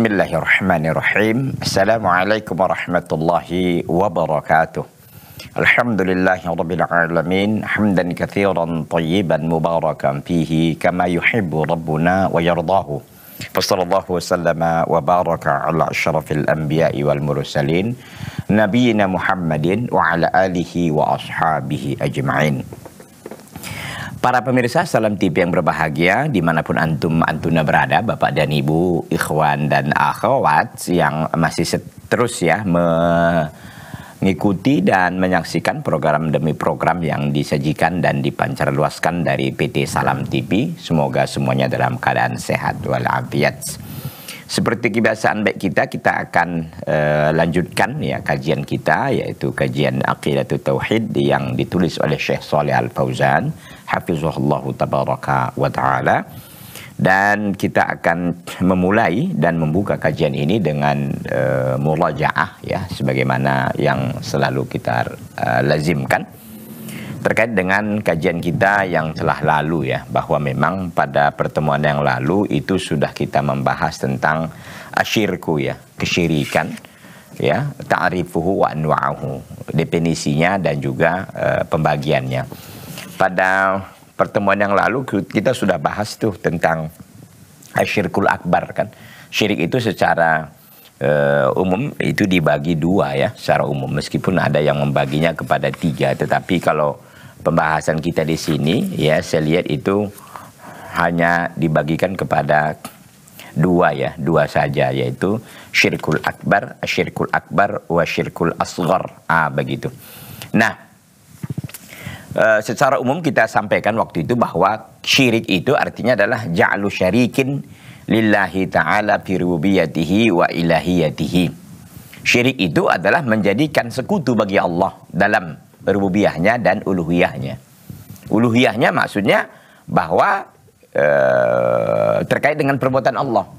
بسم الله الرحمن الرحيم السلام عليكم ورحمة الله وبركاته الحمد لله رب العالمين حمدا كثيرا طيبا مباركا فيه كما يحب ربنا ويرضاه وصلى الله وسلم وبارك على اشرف الانبياء والمرسلين نبينا محمد وعلى اله واصحابه اجمعين Para pemirsa Salam TV yang berbahagia dimanapun antum antuna berada, bapak dan ibu, ikhwan dan akhwat yang masih terus ya mengikuti dan menyaksikan program demi program yang disajikan dan dipancarluaskan dari PT Salam TV. Semoga semuanya dalam keadaan sehat walafiat. Seperti kebiasaan baik kita, kita akan uh, lanjutkan ya kajian kita yaitu kajian Aqidatul Tauhid yang ditulis oleh Syekh Saleh Al Fauzan hafizahullah tabaraka wa taala dan kita akan memulai dan membuka kajian ini dengan uh, murajaah ya sebagaimana yang selalu kita uh, lazimkan terkait dengan kajian kita yang telah lalu ya bahwa memang pada pertemuan yang lalu itu sudah kita membahas tentang asyirku ya kesyirikan ya ta'rifuhu wa anwa'ahu definisinya dan juga uh, pembagiannya pada pertemuan yang lalu kita sudah bahas tuh tentang syirkul akbar kan. Syirik itu secara uh, umum itu dibagi dua ya secara umum meskipun ada yang membaginya kepada tiga tetapi kalau pembahasan kita di sini ya saya lihat itu hanya dibagikan kepada dua ya dua saja yaitu syirkul akbar syirkul akbar wa syirkul asgar ah begitu nah Eh, secara umum kita sampaikan waktu itu bahwa syirik itu artinya adalah ja'lu syarikin lillahi ta'ala fi rububiyatihi wa ilahiyatihi. Syirik itu adalah menjadikan sekutu bagi Allah dalam rububiyahnya dan uluhiyahnya. Uluhiyahnya maksudnya bahwa uh, terkait dengan perbuatan Allah.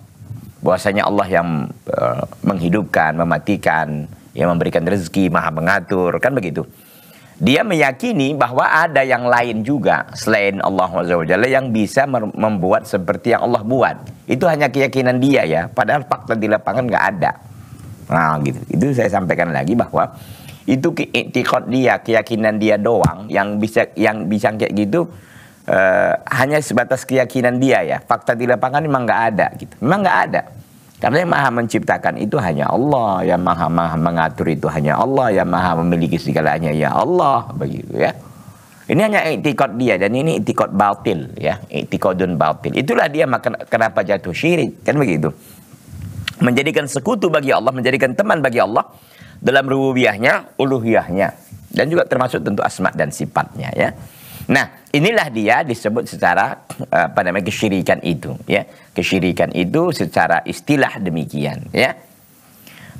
Bahwasanya Allah yang uh, menghidupkan, mematikan, yang memberikan rezeki, maha mengatur, kan begitu dia meyakini bahwa ada yang lain juga selain Allah Jalla yang bisa membuat seperti yang Allah buat. Itu hanya keyakinan dia ya, padahal fakta di lapangan nggak ada. Nah, gitu. Itu saya sampaikan lagi bahwa itu keikhtikot dia, keyakinan dia doang yang bisa yang bisa kayak gitu uh, hanya sebatas keyakinan dia ya. Fakta di lapangan memang nggak ada gitu. Memang nggak ada. Karena yang maha menciptakan itu hanya Allah, yang maha, maha mengatur itu hanya Allah, yang maha memiliki segalanya ya Allah, begitu ya. Ini hanya itikot dia dan ini itikot batil ya, itikotun batil. Itulah dia maka kenapa jatuh syirik kan begitu. Menjadikan sekutu bagi Allah, menjadikan teman bagi Allah dalam rububiyahnya, uluhiyahnya dan juga termasuk tentu asma dan sifatnya ya. Nah, inilah dia disebut secara apa namanya kesyirikan itu, ya. Kesyirikan itu secara istilah demikian, ya.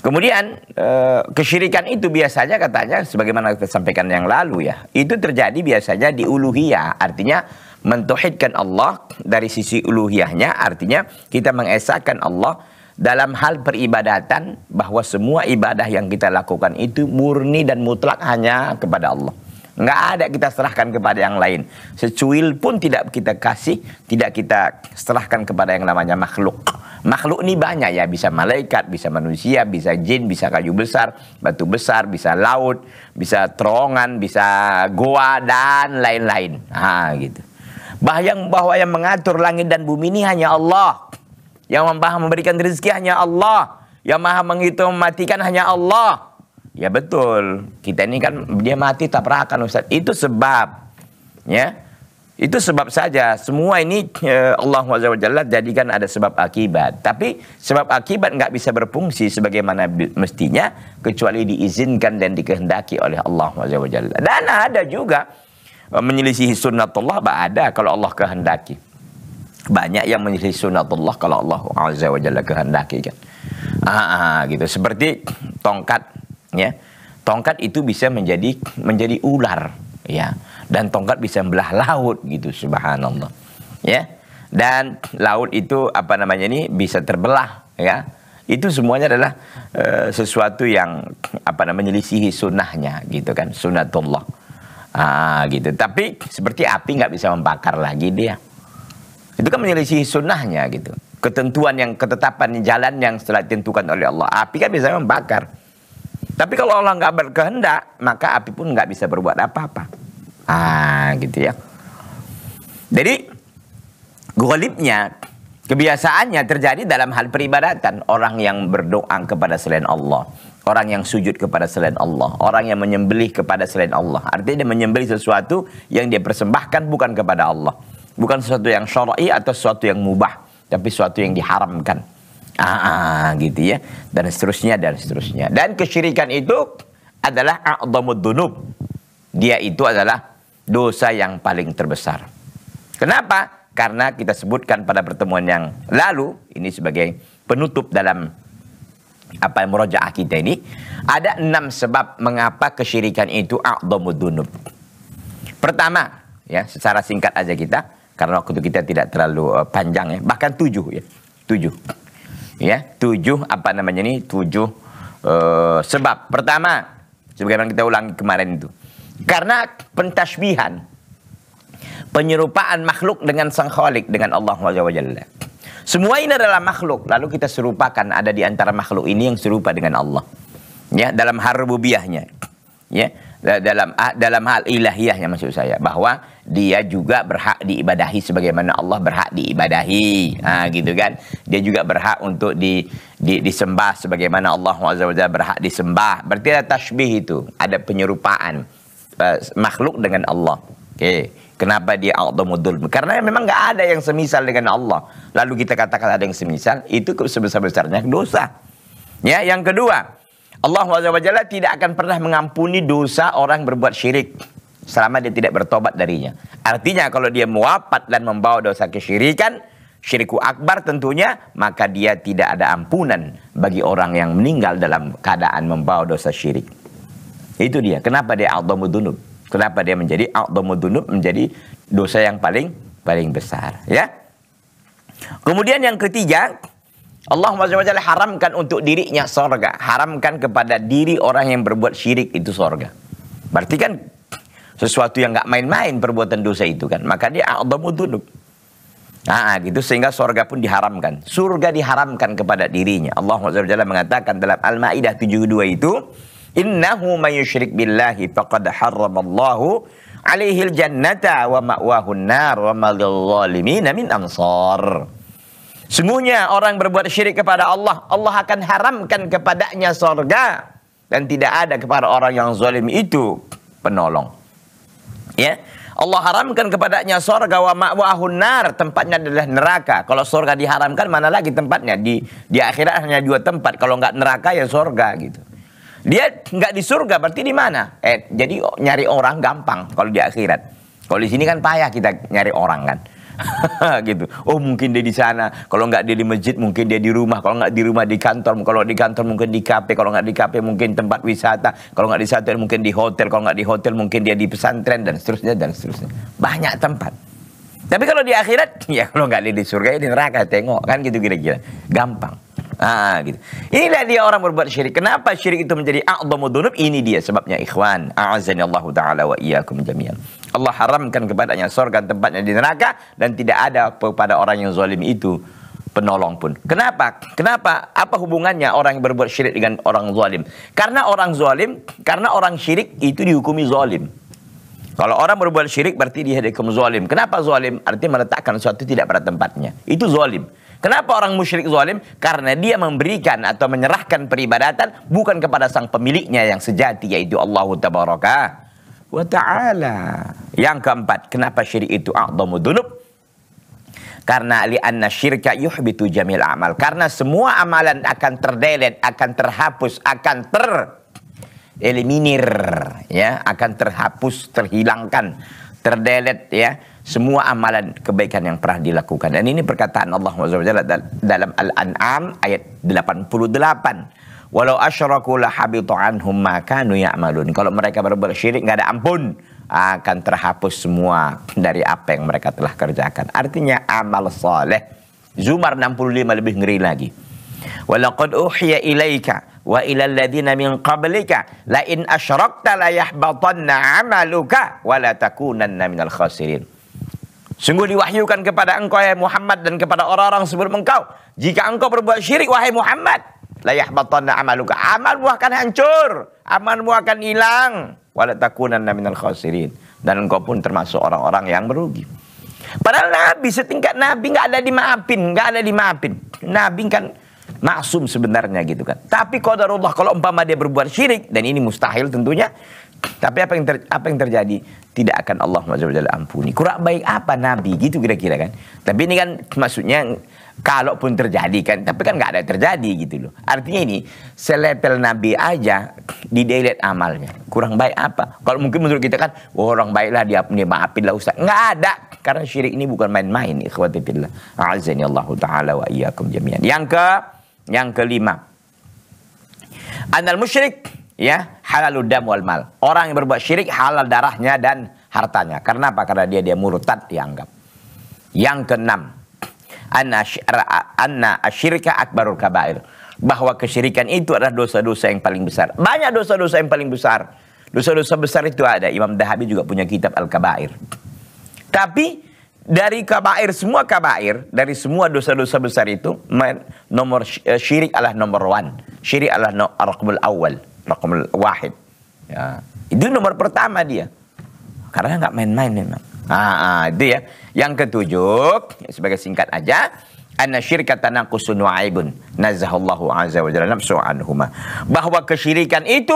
Kemudian eh, kesyirikan itu biasanya katanya sebagaimana kita sampaikan yang lalu ya, itu terjadi biasanya di uluhiyah, artinya mentauhidkan Allah dari sisi uluhiyahnya, artinya kita mengesahkan Allah dalam hal peribadatan bahwa semua ibadah yang kita lakukan itu murni dan mutlak hanya kepada Allah. Nggak ada kita serahkan kepada yang lain. Secuil pun tidak kita kasih, tidak kita serahkan kepada yang namanya makhluk. Makhluk ini banyak ya, bisa malaikat, bisa manusia, bisa jin, bisa kayu besar, batu besar, bisa laut, bisa terowongan, bisa goa, dan lain-lain. Ah gitu. Bahayang bahwa yang mengatur langit dan bumi ini hanya Allah. Yang maha memberikan rezeki hanya Allah. Yang maha menghitung matikan hanya Allah. Ya betul. Kita ini kan dia mati tak tabrakan Ustaz. Itu sebab ya. Itu sebab saja. Semua ini ya, Allah Jalla jadikan ada sebab akibat. Tapi sebab akibat nggak bisa berfungsi sebagaimana mestinya kecuali diizinkan dan dikehendaki oleh Allah Jalla. Dan ada juga eh, menyelisihi sunnatullah ada kalau Allah kehendaki. Banyak yang menyelisihi sunnatullah kalau Allah Azza wa kehendaki kan. Ah, ah, gitu. Seperti tongkat ya tongkat itu bisa menjadi menjadi ular ya dan tongkat bisa membelah laut gitu subhanallah ya dan laut itu apa namanya ini bisa terbelah ya itu semuanya adalah e, sesuatu yang apa namanya menyelisihi sunnahnya gitu kan Sunatullah, ah gitu tapi seperti api nggak bisa membakar lagi dia itu kan menyelisihi sunnahnya gitu ketentuan yang ketetapan jalan yang setelah ditentukan oleh Allah api kan bisa membakar tapi kalau Allah nggak berkehendak, maka api pun nggak bisa berbuat apa-apa. Ah, gitu ya. Jadi, golipnya kebiasaannya terjadi dalam hal peribadatan. Orang yang berdoa kepada selain Allah. Orang yang sujud kepada selain Allah. Orang yang menyembelih kepada selain Allah. Artinya dia menyembelih sesuatu yang dia persembahkan bukan kepada Allah. Bukan sesuatu yang syar'i atau sesuatu yang mubah. Tapi sesuatu yang diharamkan ah, gitu ya dan seterusnya dan seterusnya dan kesyirikan itu adalah a'dhamud dunub dia itu adalah dosa yang paling terbesar kenapa karena kita sebutkan pada pertemuan yang lalu ini sebagai penutup dalam apa yang murojaah kita ini ada enam sebab mengapa kesyirikan itu a'dhamud dunub pertama ya secara singkat aja kita karena waktu kita tidak terlalu eh, panjang ya bahkan tujuh ya tujuh ya tujuh apa namanya ini tujuh uh, sebab pertama sebagaimana kita ulangi kemarin itu karena pentasbihan penyerupaan makhluk dengan sang khalik dengan Allah wajah Semua ini adalah makhluk lalu kita serupakan ada di antara makhluk ini yang serupa dengan Allah ya dalam hal ya dalam ah, dalam hal ilahiyahnya maksud saya bahwa dia juga berhak diibadahi sebagaimana Allah berhak diibadahi. gitu kan. Dia juga berhak untuk di, di disembah sebagaimana Allah Azza berhak disembah. Berarti ada tasbih itu, ada penyerupaan uh, makhluk dengan Allah. Okay. Kenapa dia a'dhamudul? Karena memang nggak ada yang semisal dengan Allah. Lalu kita katakan ada yang semisal, itu sebesar-besarnya dosa. Ya, yang kedua, Allah Azza tidak akan pernah mengampuni dosa orang berbuat syirik selama dia tidak bertobat darinya. Artinya kalau dia muafat dan membawa dosa kesyirikan, syiriku akbar tentunya, maka dia tidak ada ampunan bagi orang yang meninggal dalam keadaan membawa dosa syirik. Itu dia. Kenapa dia a'dhamu dunub? Kenapa dia menjadi a'dhamu dunub menjadi dosa yang paling paling besar, ya? Kemudian yang ketiga, Allah SWT haramkan untuk dirinya sorga. Haramkan kepada diri orang yang berbuat syirik itu sorga. Berarti kan sesuatu yang nggak main-main perbuatan dosa itu kan. Maka dia a'zamu dzunub. Nah, gitu sehingga surga pun diharamkan. Surga diharamkan kepada dirinya. Allah SWT mengatakan dalam Al-Maidah 72 itu, "Innahu may billahi faqad harramallahu alaihil jannata wa ma'wahun nar wa madzallimina min ansar." Sungguhnya orang berbuat syirik kepada Allah, Allah akan haramkan kepadanya surga dan tidak ada kepada orang yang zalim itu penolong. Ya. Allah haramkan kepadanya sorga wa ma'wahun nar. Tempatnya adalah neraka. Kalau surga diharamkan mana lagi tempatnya? Di di akhirat hanya dua tempat. Kalau nggak neraka ya surga gitu. Dia nggak di surga berarti di mana? Eh, jadi nyari orang gampang kalau di akhirat. Kalau di sini kan payah kita nyari orang kan. gitu. Oh mungkin dia di sana. Kalau nggak dia di masjid mungkin dia di rumah. Kalau nggak di rumah di kantor. Kalau di kantor mungkin di kafe. Kalau nggak di kafe mungkin tempat wisata. Kalau nggak di satu ya mungkin di hotel. Kalau nggak di hotel mungkin dia di pesantren dan seterusnya dan seterusnya. Banyak tempat. Tapi kalau di akhirat ya kalau nggak dia di surga ya di neraka tengok kan gitu kira-kira. Gampang. Ah, gitu. Inilah dia orang berbuat syirik. Kenapa syirik itu menjadi a'dhamu dzunub? Ini dia sebabnya ikhwan. azza Allah taala wa iyyakum jami'an. Allah haramkan kepadanya sorga tempatnya di neraka dan tidak ada kepada orang yang zalim itu penolong pun. Kenapa? Kenapa? Apa hubungannya orang yang berbuat syirik dengan orang zalim? Karena orang zalim, karena orang syirik itu dihukumi zalim. Kalau orang berbuat syirik berarti dia dihukum zalim. Kenapa zalim? Artinya meletakkan sesuatu tidak pada tempatnya. Itu zalim. Kenapa orang musyrik zalim? Karena dia memberikan atau menyerahkan peribadatan bukan kepada sang pemiliknya yang sejati yaitu Allah Tabaraka wa ta'ala. Yang keempat, kenapa syirik itu a'zamu dunub? Karena anna syirka yuhbitu jamil amal. Karena semua amalan akan terdelet, akan terhapus, akan ter eliminir ya, akan terhapus, terhilangkan, terdelet ya semua amalan kebaikan yang pernah dilakukan. Dan ini perkataan Allah SWT dalam Al-An'am ayat 88 Walau asyraku la habita anhum ma kanu ya'malun. Kalau mereka berbuat syirik nggak ada ampun akan terhapus semua dari apa yang mereka telah kerjakan. Artinya amal soleh. Zumar 65 lebih ngeri lagi. Walau Walaqad uhiya ilaika wa ila alladziina min qablika la in asyrakta la yahbatanna 'amaluka wa la takunanna minal khasirin. Sungguh diwahyukan kepada engkau ya Muhammad dan kepada orang-orang sebelum engkau jika engkau berbuat syirik wahai Muhammad Layah batanna amaluka. Amalmu akan hancur. Amalmu akan hilang. Wala takunan minal khasirin. Dan engkau pun termasuk orang-orang yang merugi. Padahal Nabi setingkat Nabi nggak ada dimaafin, nggak ada dimaafin. Nabi kan maksum sebenarnya gitu kan. Tapi qadarullah kalau umpama dia berbuat syirik dan ini mustahil tentunya. Tapi apa yang ter, apa yang terjadi? Tidak akan Allah Subhanahu ampuni. Kurang baik apa Nabi gitu kira-kira kan. Tapi ini kan maksudnya kalau pun terjadi kan, tapi kan nggak ada terjadi gitu loh. Artinya ini selevel Nabi aja di delete amalnya. Kurang baik apa? Kalau mungkin menurut kita kan, Wah, orang baiklah dia punya maafin lah Ustaz. Nggak ada. Karena syirik ini bukan main-main. Ikhwatifillah. Azani Allah Ta'ala wa iyyakum jami'an. Yang ke, yang kelima. Anal musyrik ya halal dam wal mal. Orang yang berbuat syirik halal darahnya dan hartanya. Karena apa? Karena dia dia murtad dianggap. Yang keenam, anna asyirka akbarul kabair bahwa kesyirikan itu adalah dosa-dosa yang paling besar. Banyak dosa-dosa yang paling besar. Dosa-dosa besar itu ada. Imam Dahabi juga punya kitab Al-Kabair. Tapi dari kabair semua kabair dari semua dosa-dosa besar itu nomor eh, syirik adalah nomor one syirik adalah no, rakmul awal rakmul wahid ya. itu nomor pertama dia karena nggak main-main memang Ah, itu ya. Yang ketujuh, sebagai singkat aja, anna syirkata naqsun wa aibun nazahallahu azza wa jalla nafsu anhuma bahwa kesyirikan itu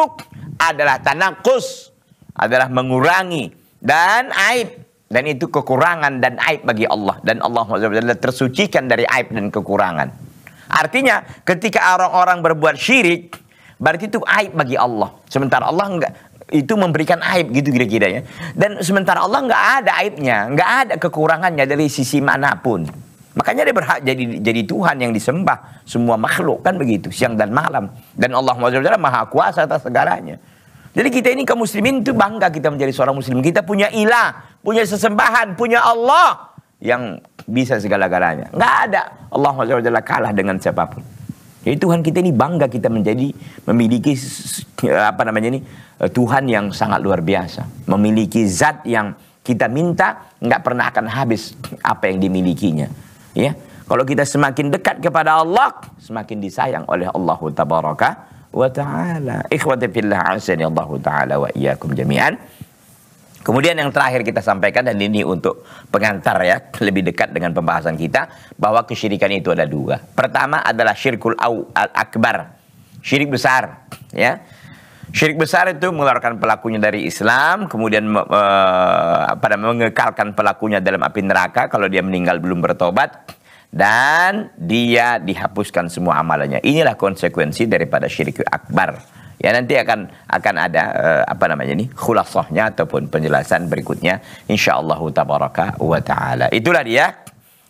adalah tanakus adalah mengurangi dan aib dan itu kekurangan dan aib bagi Allah dan Allah azza wa tersucikan dari aib dan kekurangan artinya ketika orang-orang berbuat syirik berarti itu aib bagi Allah sementara Allah enggak itu memberikan aib gitu kira-kira ya. Dan sementara Allah nggak ada aibnya, nggak ada kekurangannya dari sisi manapun. Makanya dia berhak jadi jadi Tuhan yang disembah semua makhluk kan begitu siang dan malam dan Allah SWT maha kuasa atas segalanya. Jadi kita ini kaum muslimin itu bangga kita menjadi seorang muslim. Kita punya ilah, punya sesembahan, punya Allah yang bisa segala-galanya. Nggak ada Allah SWT kalah dengan siapapun. Jadi ya, Tuhan kita ini bangga kita menjadi memiliki apa namanya ini eh, Tuhan yang sangat luar biasa, memiliki zat yang kita minta nggak pernah akan habis apa yang dimilikinya. Ya, kalau kita semakin dekat kepada Allah, semakin disayang oleh Allah Taala wa taala. Ikhwati fillah, Allah taala wa iyyakum jami'an. Kemudian yang terakhir kita sampaikan dan ini untuk pengantar ya, lebih dekat dengan pembahasan kita bahwa kesyirikan itu ada dua. Pertama adalah syirkul au al akbar, syirik besar, ya. Syirik besar itu mengeluarkan pelakunya dari Islam, kemudian uh, pada mengekalkan pelakunya dalam api neraka kalau dia meninggal belum bertobat dan dia dihapuskan semua amalannya. Inilah konsekuensi daripada syirik akbar. Ya nanti akan akan ada uh, apa namanya ini khulasahnya ataupun penjelasan berikutnya insyaallah tabaraka wa taala. Itulah dia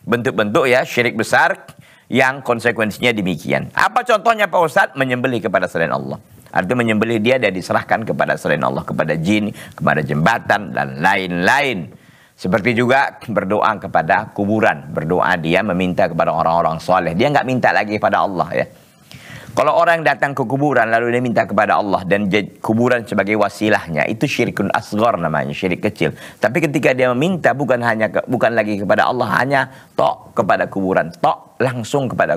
bentuk-bentuk ya syirik besar yang konsekuensinya demikian. Apa contohnya Pak Ustadz? Menyembelih kepada selain Allah. Artinya menyembelih dia dan diserahkan kepada selain Allah, kepada jin, kepada jembatan, dan lain-lain. Seperti juga berdoa kepada kuburan, berdoa dia meminta kepada orang-orang soleh. Dia nggak minta lagi kepada Allah ya. Kalau orang datang ke kuburan lalu dia minta kepada Allah dan kuburan sebagai wasilahnya itu syirikun asgor namanya, syirik kecil. Tapi ketika dia meminta bukan hanya ke, bukan lagi kepada Allah, hanya tok kepada kuburan, tok langsung kepada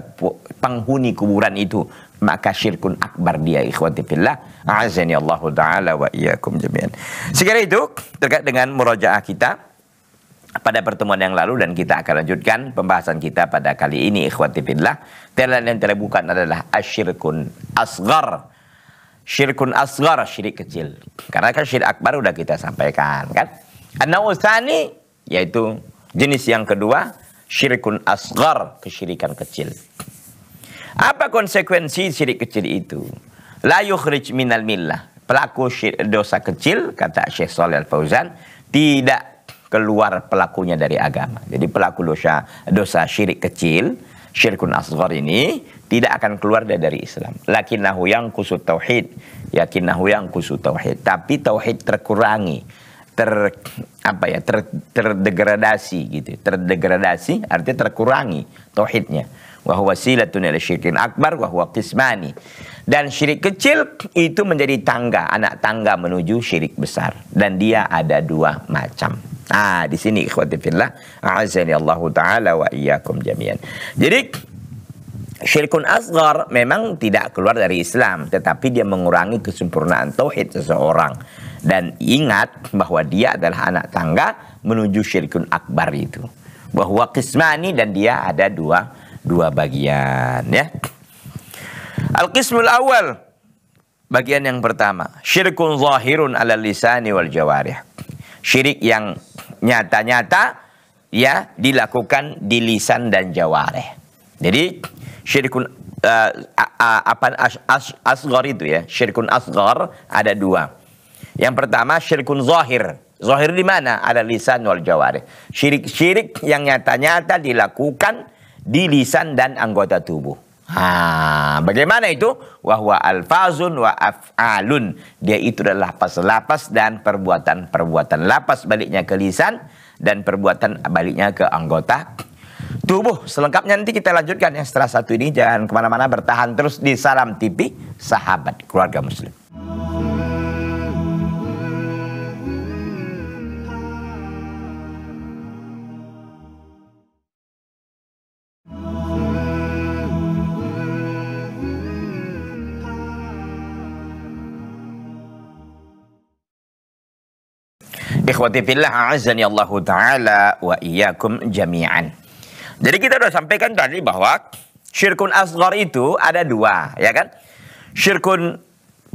penghuni kuburan itu, maka syirkun akbar dia ikhwati fillah. Azani Allah taala wa iyyakum jami'an. Sekira itu terkait dengan murojaah kita pada pertemuan yang lalu dan kita akan lanjutkan pembahasan kita pada kali ini ikhwati fillah. telan yang terbuka bukan adalah asyirkun asgar. Syirkun asgar, syirik kecil. Karena kan syirik akbar sudah kita sampaikan kan. an yaitu jenis yang kedua syirkun asgar, kesyirikan kecil. Apa konsekuensi syirik kecil itu? La yukhrij minal millah. Pelaku syirik, dosa kecil, kata Syekh Salih fauzan tidak keluar pelakunya dari agama. Jadi pelaku dosa dosa syirik kecil, syirkun asghar ini tidak akan keluar dari Islam. Lakinnahu yang kusut tauhid, yakinnahu yang kusut tauhid. Tapi tauhid terkurangi, ter apa ya, ter, terdegradasi gitu, terdegradasi artinya terkurangi tauhidnya silatun ila syirkin akbar Dan syirik kecil itu menjadi tangga, anak tangga menuju syirik besar dan dia ada dua macam. Ah, di sini ikhwati fillah, a'azani Allah taala wa iyyakum jami'an. Jadi syirikun asgar memang tidak keluar dari Islam, tetapi dia mengurangi kesempurnaan tauhid seseorang. Dan ingat bahwa dia adalah anak tangga menuju syirikun akbar itu. Bahwa kismani dan dia ada dua dua bagian ya. Al-qismul awal bagian yang pertama, syirikun zahirun 'ala lisani wal jawarih. Syirik yang nyata-nyata ya dilakukan di lisan dan jawarih Jadi syirikun uh, eh, apa as, as, asgar itu ya, syirikun asgar ada dua. Yang pertama syirikun zahir. Zahir di mana? Ada lisan wal jawarih. Syirik-syirik yang nyata-nyata dilakukan di lisan dan anggota tubuh. Ha, bagaimana itu? Wahwa alfazun wa af'alun. Dia itu adalah lapas-lapas dan perbuatan-perbuatan. Lapas baliknya ke lisan dan perbuatan baliknya ke anggota tubuh. Selengkapnya nanti kita lanjutkan yang setelah satu ini. Jangan kemana-mana bertahan terus di Salam TV Sahabat Keluarga Muslim. Ikhwati fillah azani Allah taala wa iyyakum jami'an. Jadi kita sudah sampaikan tadi bahwa syirkun asgar itu ada dua, ya kan? Syirkun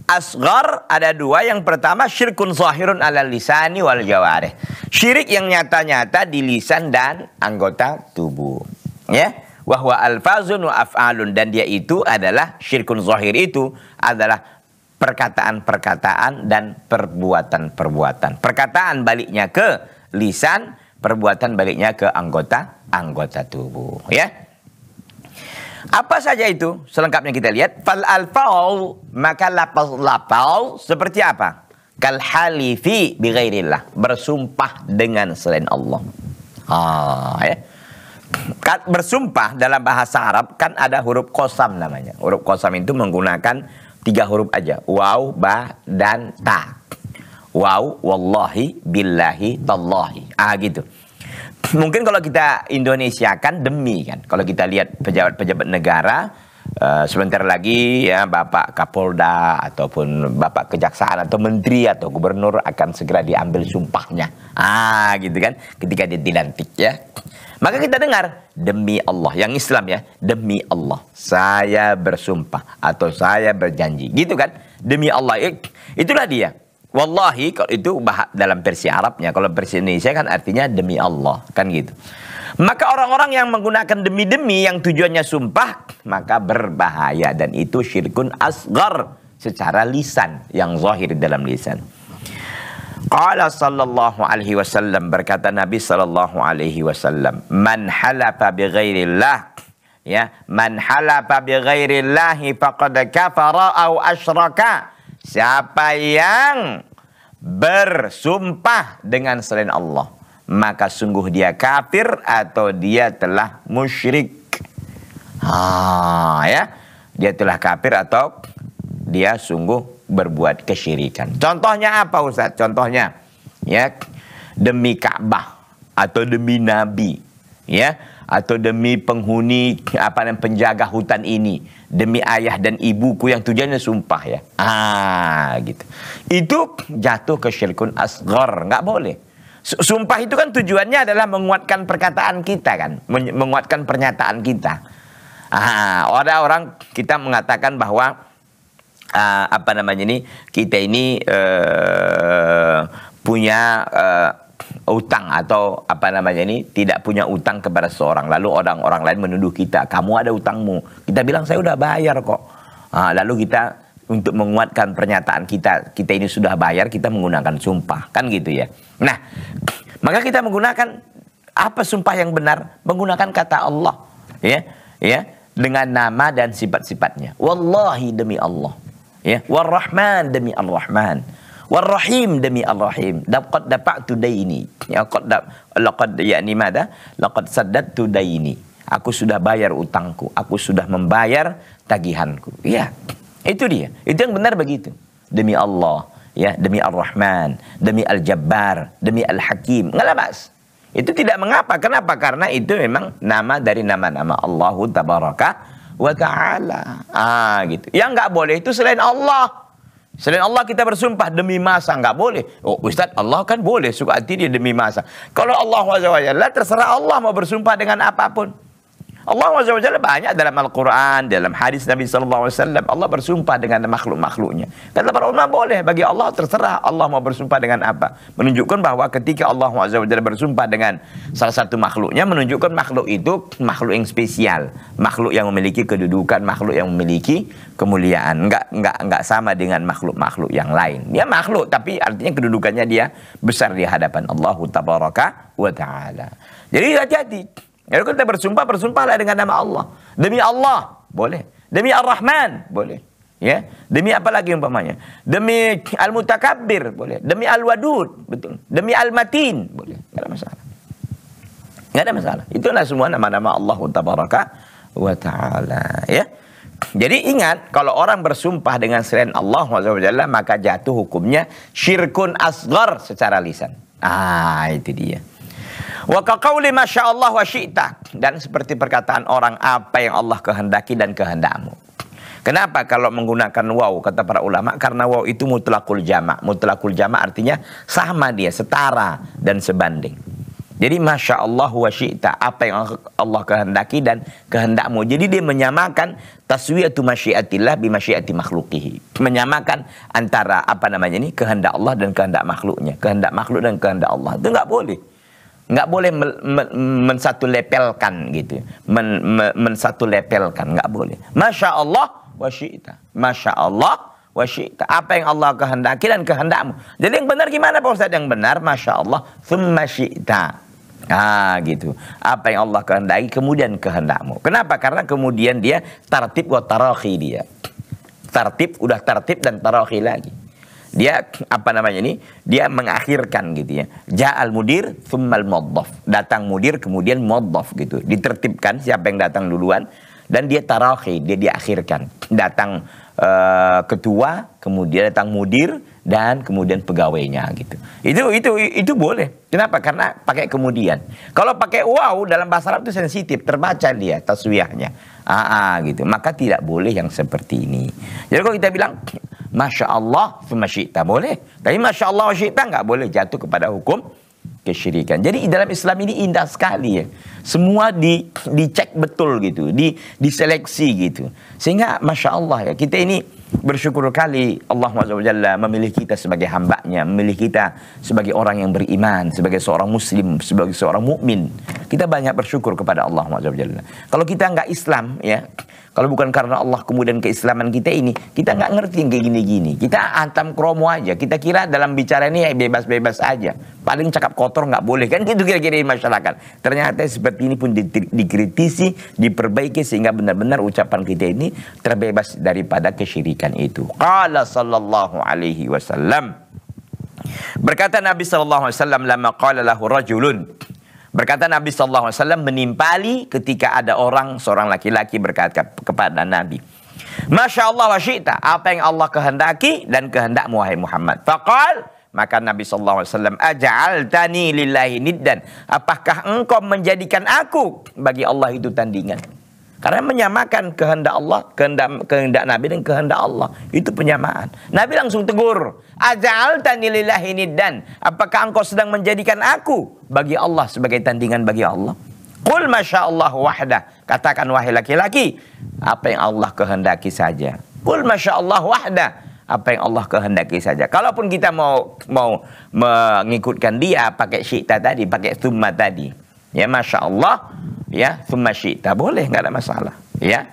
asgar ada dua. Yang pertama syirkun zahirun ala lisani wal jawarih. Syirik yang nyata-nyata di lisan dan anggota tubuh. Ya. Wahwa alfazun wa af'alun. Dan dia itu adalah syirkun zahir itu adalah perkataan-perkataan dan perbuatan-perbuatan. Perkataan baliknya ke lisan, perbuatan baliknya ke anggota anggota tubuh, ya. Apa saja itu? Selengkapnya kita lihat fal alfau maka lapal lapal seperti apa? Kal halifi bighairillah bersumpah dengan selain Allah. Ah, ya. Kan bersumpah dalam bahasa Arab kan ada huruf kosam namanya. Huruf kosam itu menggunakan tiga huruf aja. Wow, ba, dan ta. Wow, wallahi, billahi, tallahi. Ah gitu. Mungkin kalau kita Indonesia kan demi kan. Kalau kita lihat pejabat-pejabat negara, Uh, sebentar lagi ya Bapak Kapolda ataupun Bapak Kejaksaan atau Menteri atau Gubernur akan segera diambil sumpahnya. Ah gitu kan ketika dia dilantik ya. Maka kita dengar, demi Allah. Yang Islam ya, demi Allah. Saya bersumpah atau saya berjanji. Gitu kan? Demi Allah. Itulah dia. Wallahi kalau itu dalam versi Arabnya. Kalau versi Indonesia kan artinya demi Allah. Kan gitu. Maka orang-orang yang menggunakan demi-demi yang tujuannya sumpah. Maka berbahaya. Dan itu syirkun asgar. Secara lisan. Yang zahir dalam lisan. Qala sallallahu alaihi wasallam berkata Nabi sallallahu alaihi wasallam, "Man halafa bi ghairillah" ya, "Man halafa bi ghairillah faqad kafara au asyraka." Siapa yang bersumpah dengan selain Allah, maka sungguh dia kafir atau dia telah musyrik. Ah, ya. Dia telah kafir atau dia sungguh berbuat kesyirikan. Contohnya apa Ustaz? Contohnya ya demi Ka'bah atau demi nabi ya atau demi penghuni apa namanya penjaga hutan ini demi ayah dan ibuku yang tujuannya sumpah ya ah gitu itu jatuh ke syirkun asghar nggak boleh sumpah itu kan tujuannya adalah menguatkan perkataan kita kan menguatkan pernyataan kita ah ada orang kita mengatakan bahwa uh, apa namanya ini kita ini uh, punya uh, utang atau apa namanya ini tidak punya utang kepada seorang lalu orang-orang lain menuduh kita kamu ada utangmu kita bilang saya udah bayar kok uh, lalu kita untuk menguatkan pernyataan kita kita ini sudah bayar kita menggunakan sumpah kan gitu ya nah maka kita menggunakan apa sumpah yang benar menggunakan kata Allah ya ya dengan nama dan sifat-sifatnya wallahi demi Allah ya warrahman demi al rahman warrahim demi al rahim laqad dapa'tu daini ya qad laqad yakni mada laqad saddadtu daini aku sudah bayar utangku aku sudah membayar tagihanku ya itu dia itu yang benar begitu demi Allah ya demi ar-rahman demi al-jabbar demi al-hakim ngelabas itu tidak mengapa kenapa karena itu memang nama dari nama-nama Allahu tabaraka wa ta'ala. Ah gitu. Yang nggak boleh itu selain Allah. Selain Allah kita bersumpah demi masa nggak boleh. Oh Ustaz Allah kan boleh suka hati dia demi masa. Kalau Allah wajah terserah Allah mau bersumpah dengan apapun. Allah SWT banyak dalam Al-Quran, dalam hadis Nabi SAW. Allah bersumpah dengan makhluk-makhluknya. Kata para ulama boleh, bagi Allah terserah Allah mau bersumpah dengan apa. Menunjukkan bahwa ketika Allah SWT bersumpah dengan salah satu makhluknya, menunjukkan makhluk itu makhluk yang spesial. Makhluk yang memiliki kedudukan, makhluk yang memiliki kemuliaan. Enggak, enggak, enggak sama dengan makhluk-makhluk yang lain. Dia makhluk, tapi artinya kedudukannya dia besar di hadapan Allah SWT. Ta'ala. Jadi hati-hati. Ya, kalau kita bersumpah, bersumpahlah dengan nama Allah. Demi Allah, boleh. Demi Ar-Rahman, boleh. Ya, demi apa lagi umpamanya? Demi Al-Mutakabbir, boleh. Demi Al-Wadud, betul. Demi Al-Matin, boleh. Enggak ada masalah. Enggak ada masalah. Itulah semua nama-nama Allah Tabaraka wa taala, ya. Jadi ingat, kalau orang bersumpah dengan selain Allah Jalla, maka jatuh hukumnya syirkun asgar secara lisan. Ah, itu dia. Wa kaqauli masyaallah wa syi'ta. Dan seperti perkataan orang apa yang Allah kehendaki dan kehendakmu. Kenapa kalau menggunakan waw kata para ulama? Karena waw itu mutlakul jama' Mutlakul jama' artinya sama dia, setara dan sebanding. Jadi masya Allah wa syi'ta apa yang Allah kehendaki dan kehendakmu. Jadi dia menyamakan taswiyatu masyiatillah bi makhlukihi. Menyamakan antara apa namanya ini kehendak Allah dan kehendak makhluknya, kehendak makhluk dan kehendak Allah. Itu nggak boleh nggak boleh men, men, mensatu lepelkan gitu men, men, mensatu lepelkan nggak boleh masya Allah wasyita masya Allah wasyita apa yang Allah kehendaki dan kehendakmu jadi yang benar gimana pak Ustaz yang benar masya Allah thumma Ah gitu. Apa yang Allah kehendaki kemudian kehendakmu. Kenapa? Karena kemudian dia tertib wa tarahi dia. tertib udah tertib dan tarahi lagi dia apa namanya ini dia mengakhirkan gitu ya ja'al mudir summal modof datang mudir kemudian modof gitu ditertibkan siapa yang datang duluan dan dia tarahi dia diakhirkan datang uh, ketua kemudian datang mudir dan kemudian pegawainya gitu itu itu itu boleh kenapa karena pakai kemudian kalau pakai wow dalam bahasa Arab itu sensitif terbaca dia taswiyahnya aa ah, ah, gitu maka tidak boleh yang seperti ini jadi kalau kita bilang Masya Allah Masya boleh Tapi Masya Allah Masya Allah Tidak boleh jatuh kepada hukum Kesyirikan Jadi dalam Islam ini indah sekali ya. Semua di, dicek betul gitu di, Diseleksi gitu Sehingga Masya Allah ya, Kita ini bersyukur kali Allah SWT memilih kita sebagai hambanya Memilih kita sebagai orang yang beriman Sebagai seorang muslim Sebagai seorang mukmin. Kita banyak bersyukur kepada Allah Jalla. Kalau kita nggak Islam ya, kalau bukan karena Allah kemudian keislaman kita ini, kita nggak ngerti yang kayak gini-gini. Kita antam kromo aja. Kita kira dalam bicara ini ya, bebas-bebas aja. Paling cakap kotor nggak boleh kan gitu kira-kira di masyarakat. Ternyata seperti ini pun dikritisi, diperbaiki sehingga benar-benar ucapan kita ini terbebas daripada kesyirikan itu. Qala sallallahu alaihi wasallam. Berkata Nabi sallallahu alaihi wasallam lama qala lahu rajulun Berkata Nabi SAW menimpali ketika ada orang seorang laki-laki berkata kepada Nabi. Masya Allah wa syi'ta. Apa yang Allah kehendaki dan kehendakmu wahai Muhammad. Faqal. Maka Nabi SAW. Aja'al tani lillahi niddan. Apakah engkau menjadikan aku bagi Allah itu tandingan. Karena menyamakan kehendak Allah, kehendak, kehendak Nabi dan kehendak Allah. Itu penyamaan. Nabi langsung tegur. Aja'al ini dan Apakah engkau sedang menjadikan aku bagi Allah sebagai tandingan bagi Allah? Qul Masya Allah wahda, Katakan wahai laki-laki. Apa yang Allah kehendaki saja. Qul Masya Allah wahda, Apa yang Allah kehendaki saja. Kalaupun kita mau mau mengikutkan dia pakai syikta tadi, pakai summa tadi Ya masya Allah. Ya sumasyita boleh nggak ada masalah. Ya.